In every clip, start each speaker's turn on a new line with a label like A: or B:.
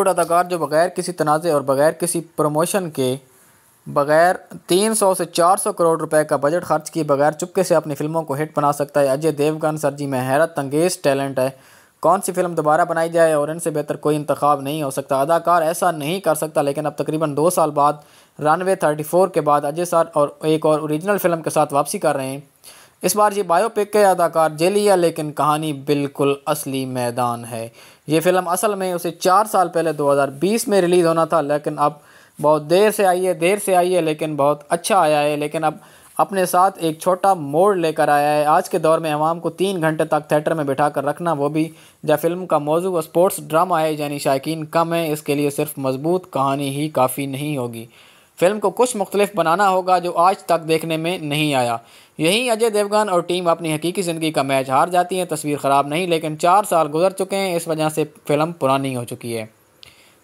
A: बॉलीवुड अदाकार जो बगैर किसी तनाज़े और बगैर किसी प्रमोशन के बगैर 300 से 400 करोड़ रुपए का बजट खर्च किए बगैर चुपके से अपनी फिल्मों को हिट बना सकता है अजय देवगन सर जी में हैरत अंगेज टैलेंट है कौन सी फिल्म दोबारा बनाई जाए और इनसे बेहतर कोई इंतखब नहीं हो सकता अदाकार ऐसा नहीं कर सकता लेकिन अब तकरीबन दो साल बाद रनवे थर्टी फोर के बाद अजय सर और एक और ओरिजिनल फिल्म के साथ वापसी कर रहे हैं इस बार ये बायोपिक के अदाकार जेलिया लेकिन कहानी बिल्कुल असली मैदान है ये फिल्म असल में उसे चार साल पहले 2020 में रिलीज़ होना था लेकिन अब बहुत देर से आई है देर से आई है लेकिन बहुत अच्छा आया है लेकिन अब अपने साथ एक छोटा मोड़ लेकर आया है आज के दौर में आवाम को तीन घंटे तक थिएटर में बिठा कर रखना वो भी जब फिल्म का मौजू स्पोर्ट्स ड्रामा है यानी शायक कम है इसके लिए सिर्फ मजबूत कहानी ही काफ़ी नहीं होगी फिल्म को कुछ मुख्तलिफ बनाना होगा जो आज तक देखने में नहीं आया यहीं अजय देवगन और टीम अपनी हकीकी ज़िंदगी का मैच हार जाती है तस्वीर ख़राब नहीं लेकिन चार साल गुजर चुके हैं इस वजह से फिल्म पुरानी हो चुकी है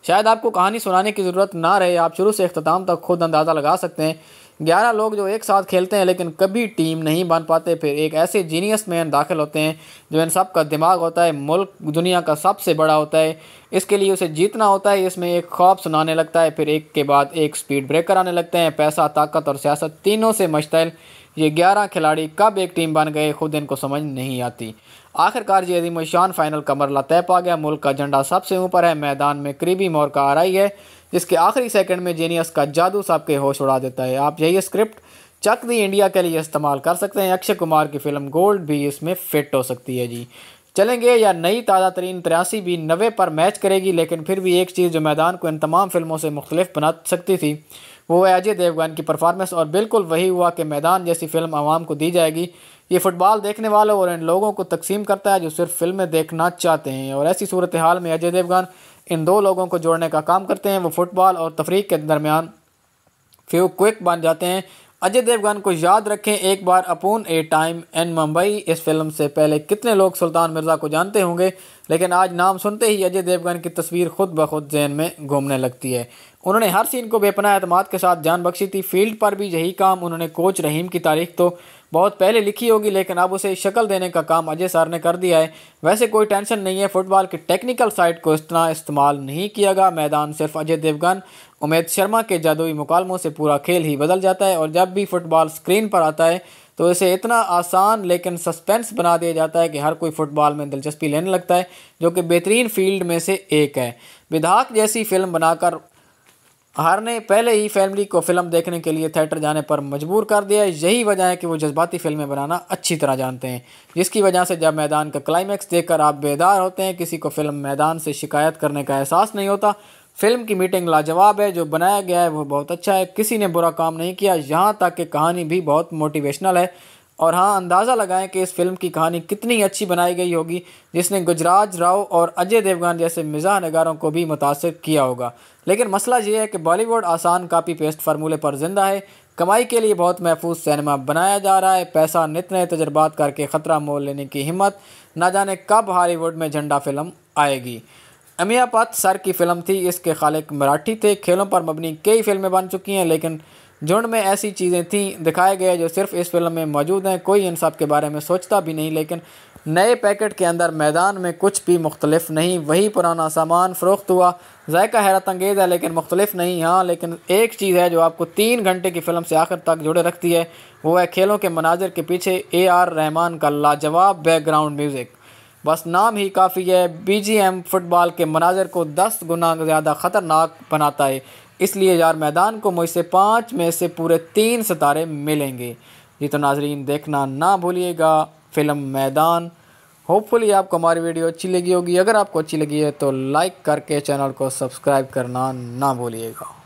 A: शायद आपको कहानी सुनाने की ज़रूरत ना रहे आप शुरू से अख्ताम तक खुद अंदाज़ा लगा सकते हैं ग्यारह लोग जो एक साथ खेलते हैं लेकिन कभी टीम नहीं बन पाते फिर एक ऐसे जीनियस मैन दाखिल होते हैं जो इन सब का दिमाग होता है मुल्क दुनिया का सबसे बड़ा होता है इसके लिए उसे जीतना होता है इसमें एक ख्वाब सुनाने लगता है फिर एक के बाद एक स्पीड ब्रेकर आने लगते हैं पैसा ताकत और सियासत तीनों से मशतल ये ग्यारह खिलाड़ी कब एक टीम बन गए खुद इनको समझ नहीं आती आखिरकार ये अजीम शान फाइनल का मरला तय पा गया मुल्क का झंडा सबसे ऊपर है मैदान में करीबी मोर का आ रही है जिसके आखिरी सेकंड में जीनियस का जादू सबके होश उड़ा देता है आप यही स्क्रिप्ट चक दी इंडिया के लिए इस्तेमाल कर सकते हैं अक्षय कुमार की फिल्म गोल्ड भी इसमें फिट हो सकती है जी चलेंगे या नई ताज़ा तरीन तिरासी भी नवे पर मैच करेगी लेकिन फिर भी एक चीज़ जो मैदान को इन तमाम फिल्मों से मुख्तलिफ बना सकती थी वो है अजय देवगन की परफार्मेंस और बिल्कुल वही हुआ कि मैदान जैसी फिल्म आवाम को दी जाएगी ये फुटबॉल देखने वालों और इन लोगों को तकसीम करता है जो सिर्फ फिल्में देखना चाहते हैं और ऐसी सूरत हाल में अजय देवगन इन दो लोगों को जोड़ने का काम करते हैं वो फुटबॉल और तफरीक के दरमियान फ्यू क्विक बन जाते हैं अजय देवगन को याद रखें एक बार upon a time in Mumbai इस फिल्म से पहले कितने लोग सुल्तान मिर्ज़ा को जानते होंगे लेकिन आज नाम सुनते ही अजय देवगन की तस्वीर खुद ब खुद जहन में घूमने लगती है उन्होंने हर सीन को बेपना अतमाद के साथ जान बख्शी थी फील्ड पर भी यही काम उन्होंने कोच रहीम की तारीख तो बहुत पहले लिखी होगी लेकिन अब उसे शक्ल देने का काम अजय सर ने कर दिया है वैसे कोई टेंशन नहीं है फुटबॉल की टेक्निकल साइड को इतना इस्तेमाल नहीं किया गया मैदान सिर्फ अजय देवगन उमेद शर्मा के जादुई मुकालमों से पूरा खेल ही बदल जाता है और जब भी फुटबॉल स्क्रीन पर आता है तो इसे इतना आसान लेकिन सस्पेंस बना दिया जाता है कि हर कोई फुटबॉल में दिलचस्पी लेने लगता है जो कि बेहतरीन फील्ड में से एक है विधाक जैसी फिल्म बनाकर आहार ने पहले ही फैमिली को फिल्म देखने के लिए थिएटर जाने पर मजबूर कर दिया यही वजह है कि वो जज्बाती फिल्में बनाना अच्छी तरह जानते हैं जिसकी वजह से जब मैदान का क्लाइमैक्स देखकर आप बेदार होते हैं किसी को फिल्म मैदान से शिकायत करने का एहसास नहीं होता फिल्म की मीटिंग लाजवाब है जो बनाया गया है वो बहुत अच्छा है किसी ने बुरा काम नहीं किया यहाँ तक कि कहानी भी बहुत मोटिवेशनल है और हाँ अंदाज़ा लगाएं कि इस फिल्म की कहानी कितनी अच्छी बनाई गई होगी जिसने गुजराज राव और अजय देवगन जैसे मिजाह नगारों को भी मुतासर किया होगा लेकिन मसला यह है कि बॉलीवुड आसान कापी पेस्ट फार्मूले पर जिंदा है कमाई के लिए बहुत महफूज सिनेमा बनाया जा रहा है पैसा नित नए तजर्बात करके ख़तरा मोल लेने की हिम्मत ना जाने कब हॉलीवुड में झंडा फिल्म आएगी अमिया पथ सर की फ़िल्म थी इसके खालिक मराठी थे खेलों पर मबनी कई फिल्में बन चुकी हैं लेकिन झुंड में ऐसी चीज़ें थीं दिखाए गए जो सिर्फ इस फिल्म में मौजूद हैं कोई इन सब के बारे में सोचता भी नहीं लेकिन नए पैकेट के अंदर मैदान में कुछ भी मुख्तलिफ नहीं वही पुराना सामान फ़रोख्त हुआ जायका हैरत अंगेज़ है लेकिन मुख्तलिफ नहीं हाँ लेकिन एक चीज़ है जो आपको तीन घंटे की फ़िल्म से आखिर तक जुड़े रखती है वो है खेलों के मनाजर के पीछे ए आर रहमान का लाजवाब बैकग्राउंड म्यूज़िक बस नाम ही काफ़ी है एम फुटबॉल के मनाजर को दस गुना ज़्यादा ख़तरनाक बनाता है इसलिए यार मैदान को मुझसे पाँच में से पूरे तीन सितारे मिलेंगे जी तो नाजरीन देखना ना भूलिएगा फिल्म मैदान होपफुली आपको हमारी वीडियो अच्छी लगी होगी अगर आपको अच्छी लगी है तो लाइक करके चैनल को सब्सक्राइब करना ना भूलिएगा